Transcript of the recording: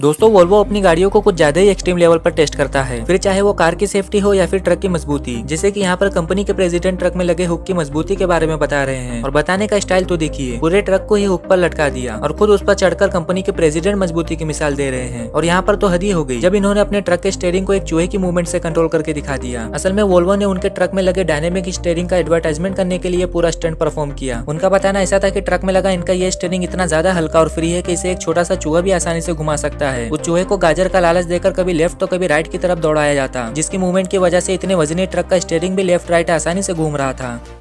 दोस्तों वोल्वो अपनी गाड़ियों को कुछ ज्यादा ही एक्सट्रीम लेवल पर टेस्ट करता है फिर चाहे वो कार की सेफ्टी हो या फिर ट्रक की मजबूती जैसे कि यहाँ पर कंपनी के प्रेसिडेंट ट्रक में लगे हुक की मजबूती के बारे में बता रहे हैं और बताने का स्टाइल तो देखिए पूरे ट्रक को ही हुक पर लटका दिया और खुद उस पर चढ़कर कंपनी के प्रेजिडेंट मजबूती की मिसाल दे रहे हैं और यहाँ पर तो हदी हो गई जब इन्होंने अपने ट्रक के स्टेयरिंग को एक चूहे की मूवमेंट से कंट्रोल करके दिखा दिया असल में वोल्वो ने उनके ट्रक में लगे डायनेमिक स्टेयरिंग का एडवर्टाइजमेंट करने के लिए पूरा स्टैंड परफॉर्म किया उनका बताना ऐसा था की ट्रक में लगा इनका यह स्टेयरिंग इतना ज्यादा हल्का और फ्री है की इसे एक छोटा सा चूहा भी आसानी से घुमा सकता जाता है उस चूहे को गाजर का लालच देकर कभी लेफ्ट तो कभी राइट की तरफ दौड़ाया जाता जिसकी मूवमेंट की वजह से इतने वजनी ट्रक का स्टेयरिंग भी लेफ्ट राइट आसानी से घूम रहा था